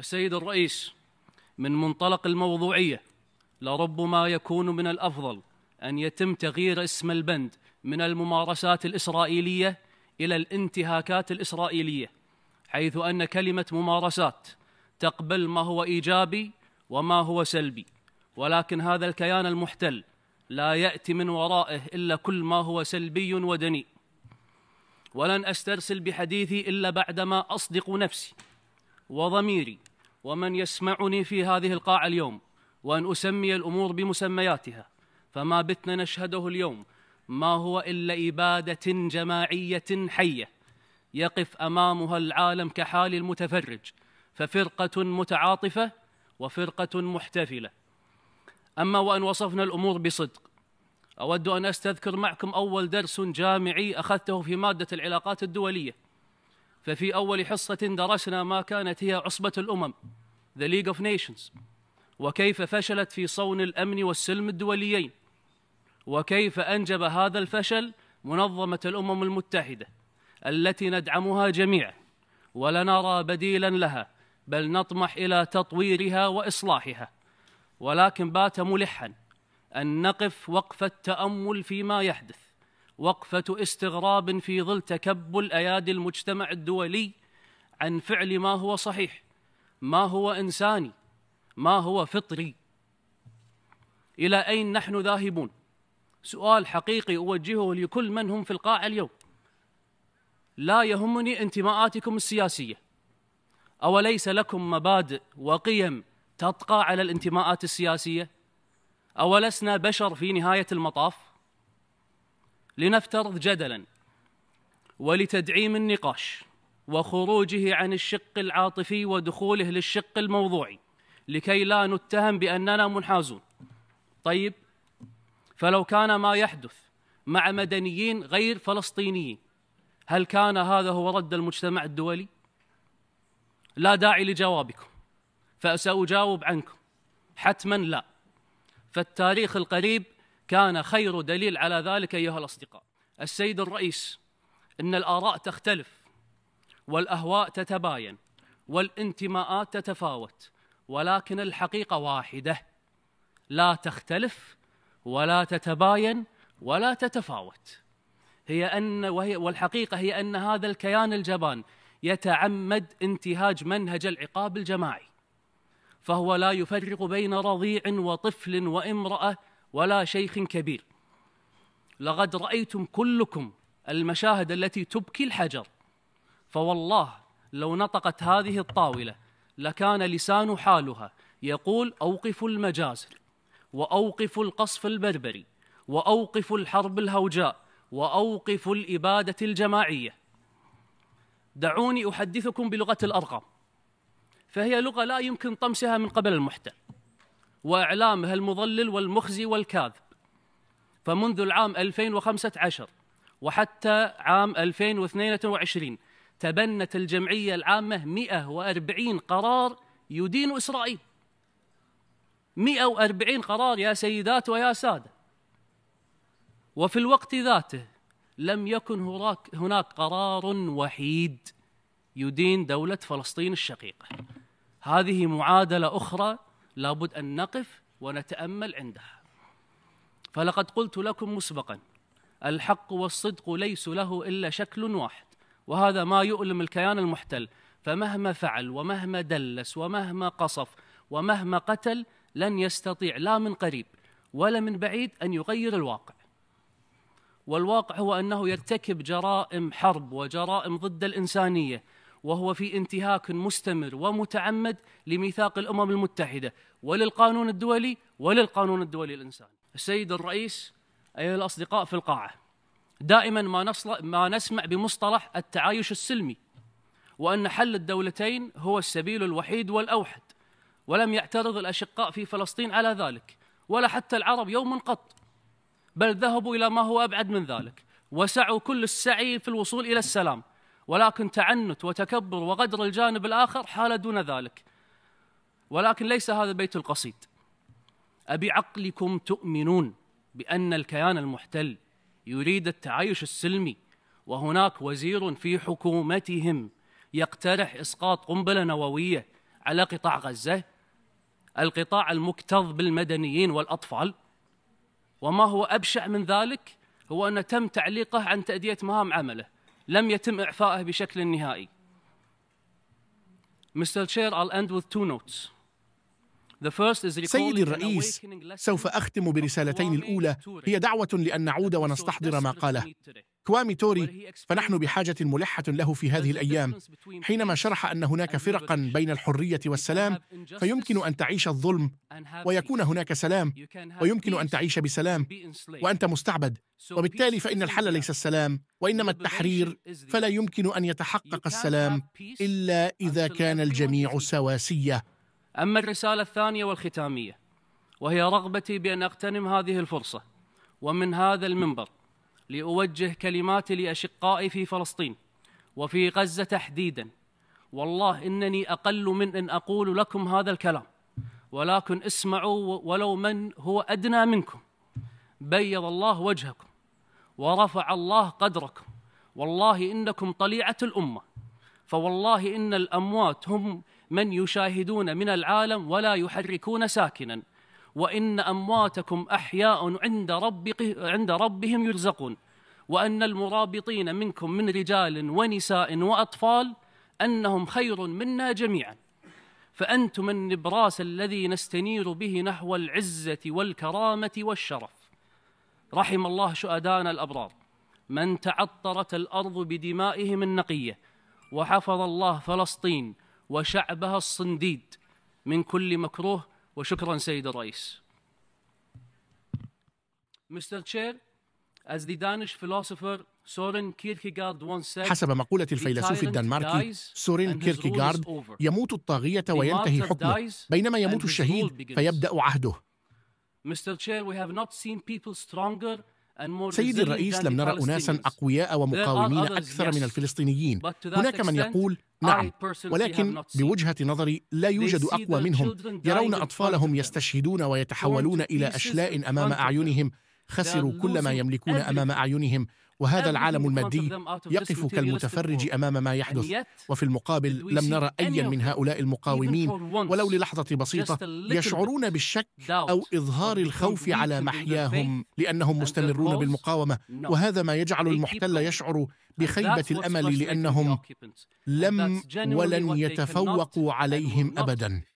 السيد الرئيس من منطلق الموضوعيه لربما يكون من الافضل ان يتم تغيير اسم البند من الممارسات الاسرائيليه الى الانتهاكات الاسرائيليه حيث ان كلمه ممارسات تقبل ما هو ايجابي وما هو سلبي ولكن هذا الكيان المحتل لا ياتي من ورائه الا كل ما هو سلبي ودنيء ولن استرسل بحديثي الا بعدما اصدق نفسي وضميري ومن يسمعني في هذه القاعة اليوم وأن أسمي الأمور بمسمياتها فما بتنا نشهده اليوم ما هو إلا إبادة جماعية حية يقف أمامها العالم كحال المتفرج ففرقة متعاطفة وفرقة محتفلة أما وأن وصفنا الأمور بصدق أود أن أستذكر معكم أول درس جامعي أخذته في مادة العلاقات الدولية ففي أول حصة درسنا ما كانت هي عصبة الأمم The League of Nations وكيف فشلت في صون الأمن والسلم الدوليين وكيف أنجب هذا الفشل منظمة الأمم المتحدة التي ندعمها جميعا ولا نرى بديلا لها بل نطمح إلى تطويرها وإصلاحها ولكن بات ملحا أن نقف وقف التأمل فيما يحدث وقفة استغراب في ظل تكبل أيادي المجتمع الدولي عن فعل ما هو صحيح ما هو إنساني ما هو فطري إلى أين نحن ذاهبون سؤال حقيقي أوجهه لكل من هم في القاعة اليوم لا يهمني انتماءاتكم السياسية أوليس لكم مبادئ وقيم تطقى على الانتماءات السياسية أولسنا بشر في نهاية المطاف لنفترض جدلا ولتدعيم النقاش وخروجه عن الشق العاطفي ودخوله للشق الموضوعي لكي لا نتهم باننا منحازون طيب فلو كان ما يحدث مع مدنيين غير فلسطينيين هل كان هذا هو رد المجتمع الدولي لا داعي لجوابكم فساجاوب عنكم حتما لا فالتاريخ القريب كان خير دليل على ذلك أيها الأصدقاء السيد الرئيس إن الآراء تختلف والأهواء تتباين والانتماءات تتفاوت ولكن الحقيقة واحدة لا تختلف ولا تتباين ولا تتفاوت هي أن وهي والحقيقة هي أن هذا الكيان الجبان يتعمد انتهاج منهج العقاب الجماعي فهو لا يفرق بين رضيع وطفل وامرأة ولا شيخ كبير لقد رايتم كلكم المشاهد التي تبكي الحجر فوالله لو نطقت هذه الطاوله لكان لسان حالها يقول اوقفوا المجازر واوقفوا القصف البربري واوقفوا الحرب الهوجاء واوقفوا الاباده الجماعيه دعوني احدثكم بلغه الارقام فهي لغه لا يمكن طمسها من قبل المحتل وإعلامها المضلل والمخزي والكاذب فمنذ العام 2015 وحتى عام 2022 تبنت الجمعية العامة 140 قرار يدين إسرائيل 140 قرار يا سيدات ويا سادة وفي الوقت ذاته لم يكن هناك قرار وحيد يدين دولة فلسطين الشقيقة هذه معادلة أخرى لابد أن نقف ونتأمل عندها فلقد قلت لكم مسبقا الحق والصدق ليس له إلا شكل واحد وهذا ما يؤلم الكيان المحتل فمهما فعل ومهما دلس ومهما قصف ومهما قتل لن يستطيع لا من قريب ولا من بعيد أن يغير الواقع والواقع هو أنه يرتكب جرائم حرب وجرائم ضد الإنسانية وهو في انتهاك مستمر ومتعمد لميثاق الامم المتحده وللقانون الدولي وللقانون الدولي الانساني. السيد الرئيس ايها الاصدقاء في القاعه دائما ما نصل ما نسمع بمصطلح التعايش السلمي وان حل الدولتين هو السبيل الوحيد والاوحد ولم يعترض الاشقاء في فلسطين على ذلك ولا حتى العرب يوما قط بل ذهبوا الى ما هو ابعد من ذلك وسعوا كل السعي في الوصول الى السلام ولكن تعنت وتكبر وغدر الجانب الآخر حال دون ذلك ولكن ليس هذا بيت القصيد أبي عقلكم تؤمنون بأن الكيان المحتل يريد التعايش السلمي وهناك وزير في حكومتهم يقترح إسقاط قنبلة نووية على قطاع غزة القطاع المكتظ بالمدنيين والأطفال وما هو أبشع من ذلك هو أنه تم تعليقه عن تأدية مهام عمله لم يتم إعفائه بشكل نهائي. Mr. Chair, I'll end with two notes. The first is سيدي الرئيس سوف أختم برسالتين الأولى هي دعوة لأن نعود ونستحضر ما قاله كوامي توري فنحن بحاجة ملحة له في هذه الأيام حينما شرح أن هناك فرقا بين الحرية والسلام فيمكن أن تعيش الظلم ويكون هناك سلام ويمكن أن تعيش بسلام وأنت مستعبد وبالتالي فإن الحل ليس السلام وإنما التحرير فلا يمكن أن يتحقق السلام إلا إذا كان الجميع سواسية أما الرسالة الثانية والختامية وهي رغبتي بأن أغتنم هذه الفرصة ومن هذا المنبر لأوجه كلماتي لأشقائي في فلسطين وفي غزة تحديدا والله إنني أقل من أن أقول لكم هذا الكلام ولكن اسمعوا ولو من هو أدنى منكم بيض الله وجهكم ورفع الله قدركم والله إنكم طليعة الأمة فوالله إن الأموات هم من يشاهدون من العالم ولا يحركون ساكنا وإن أمواتكم أحياء عند, رب عند ربهم يرزقون وأن المرابطين منكم من رجال ونساء وأطفال أنهم خير منا جميعا فأنتم النبراس الذي نستنير به نحو العزة والكرامة والشرف رحم الله شؤدان الأبرار من تعطرت الأرض بدمائهم النقية وحفظ الله فلسطين وشعبها الصنديد من كل مكروه وشكرا سيد الرئيس. مستر تشير As the Danish philosopher Soren Kierkegaard once said, حسب مقولة الفيلسوف الدنماركي سورين كيركيغارد يموت الطاغية وينتهي حكمه بينما يموت الشهيد فيبدأ عهده. Mr. Chair, we have not seen people stronger سيدي الرئيس لم نرى أناسا أقوياء ومقاومين أكثر من الفلسطينيين هناك من يقول نعم ولكن بوجهة نظري لا يوجد أقوى منهم يرون أطفالهم يستشهدون ويتحولون إلى أشلاء أمام أعينهم خسروا كل ما يملكون أمام أعينهم وهذا العالم المادي يقف كالمتفرج أمام ما يحدث وفي المقابل لم نرى أيا من هؤلاء المقاومين ولو للحظة بسيطة يشعرون بالشك أو إظهار الخوف على محياهم لأنهم مستمرون بالمقاومة وهذا ما يجعل المحتل يشعر بخيبة الأمل لأنهم لم ولن يتفوقوا عليهم أبدا